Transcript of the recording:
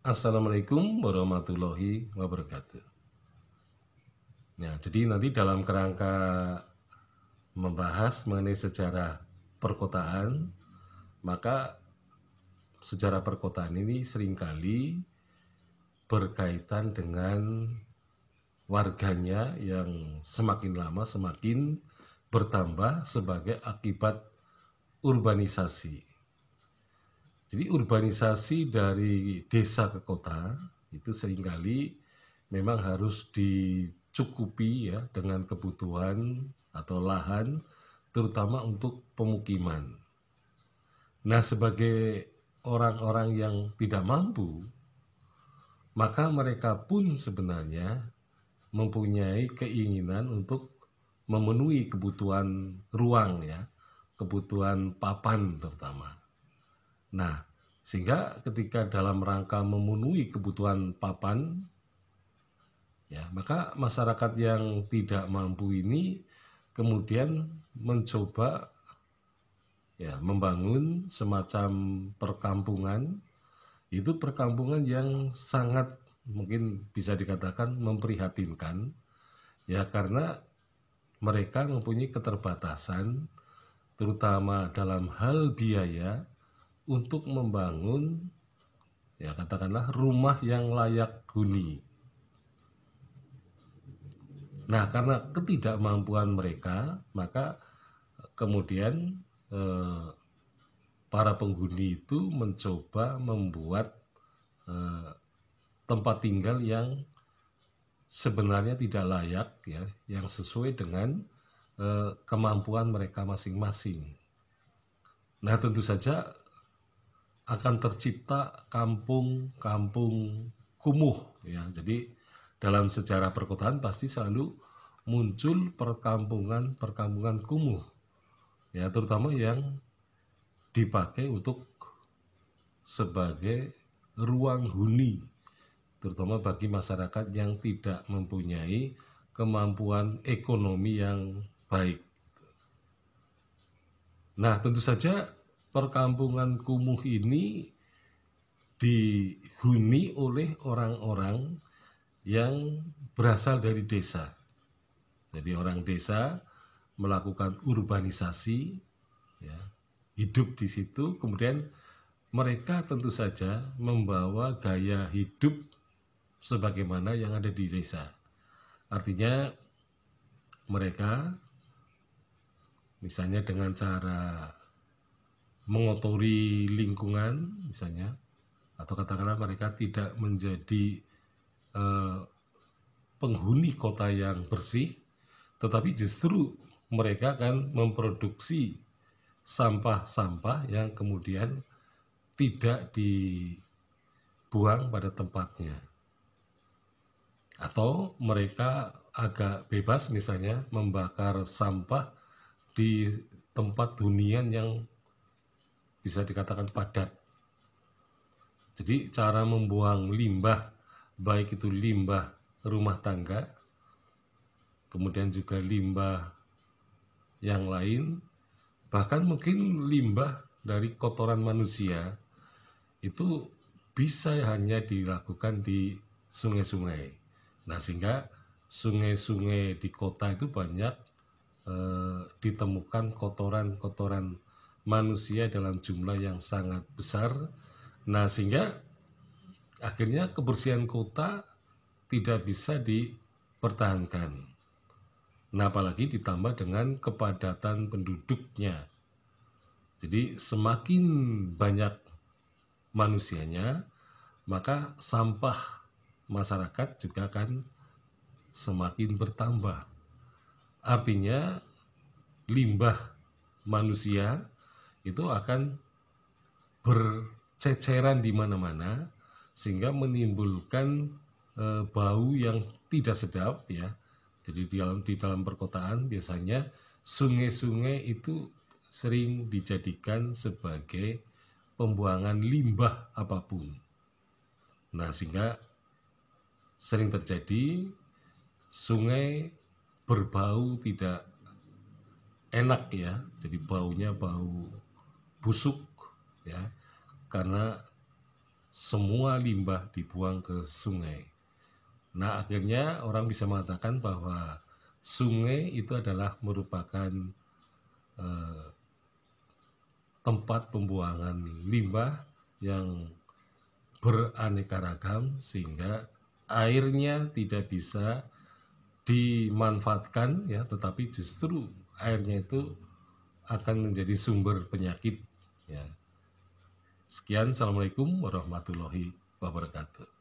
Assalamualaikum warahmatullahi wabarakatuh. Nah, jadi nanti dalam kerangka membahas mengenai sejarah perkotaan, maka sejarah perkotaan ini seringkali berkaitan dengan warganya yang semakin lama semakin bertambah sebagai akibat urbanisasi jadi urbanisasi dari desa ke kota itu seringkali memang harus dicukupi ya dengan kebutuhan atau lahan terutama untuk pemukiman. Nah, sebagai orang-orang yang tidak mampu, maka mereka pun sebenarnya mempunyai keinginan untuk memenuhi kebutuhan ruang ya, kebutuhan papan terutama. Nah, sehingga ketika dalam rangka memenuhi kebutuhan papan ya, maka masyarakat yang tidak mampu ini kemudian mencoba ya membangun semacam perkampungan itu perkampungan yang sangat mungkin bisa dikatakan memprihatinkan ya karena mereka mempunyai keterbatasan terutama dalam hal biaya untuk membangun ya katakanlah rumah yang layak huni. Nah, karena ketidakmampuan mereka, maka kemudian eh, para penghuni itu mencoba membuat eh, tempat tinggal yang sebenarnya tidak layak ya, yang sesuai dengan eh, kemampuan mereka masing-masing. Nah, tentu saja akan tercipta kampung-kampung kumuh ya. Jadi dalam sejarah perkotaan pasti selalu muncul perkampungan-perkampungan kumuh. Ya, terutama yang dipakai untuk sebagai ruang huni terutama bagi masyarakat yang tidak mempunyai kemampuan ekonomi yang baik. Nah, tentu saja perkampungan kumuh ini dihuni oleh orang-orang yang berasal dari desa. Jadi orang desa melakukan urbanisasi, ya, hidup di situ, kemudian mereka tentu saja membawa gaya hidup sebagaimana yang ada di desa. Artinya mereka misalnya dengan cara mengotori lingkungan misalnya atau katakanlah mereka tidak menjadi eh, penghuni kota yang bersih tetapi justru mereka akan memproduksi sampah-sampah yang kemudian tidak dibuang pada tempatnya atau mereka agak bebas misalnya membakar sampah di tempat hunian yang bisa dikatakan padat. Jadi cara membuang limbah, baik itu limbah rumah tangga, kemudian juga limbah yang lain, bahkan mungkin limbah dari kotoran manusia, itu bisa hanya dilakukan di sungai-sungai. Nah, sehingga sungai-sungai di kota itu banyak eh, ditemukan kotoran-kotoran manusia dalam jumlah yang sangat besar. Nah, sehingga akhirnya kebersihan kota tidak bisa dipertahankan. Nah, apalagi ditambah dengan kepadatan penduduknya. Jadi, semakin banyak manusianya, maka sampah masyarakat juga akan semakin bertambah. Artinya, limbah manusia itu akan berceceran di mana-mana sehingga menimbulkan e, bau yang tidak sedap ya. Jadi di dalam di dalam perkotaan biasanya sungai-sungai itu sering dijadikan sebagai pembuangan limbah apapun. Nah, sehingga sering terjadi sungai berbau tidak enak ya. Jadi baunya bau busuk ya karena semua limbah dibuang ke sungai. Nah, akhirnya orang bisa mengatakan bahwa sungai itu adalah merupakan eh, tempat pembuangan limbah yang beraneka ragam sehingga airnya tidak bisa dimanfaatkan ya tetapi justru airnya itu akan menjadi sumber penyakit Ya. Sekian, Assalamualaikum warahmatullahi wabarakatuh.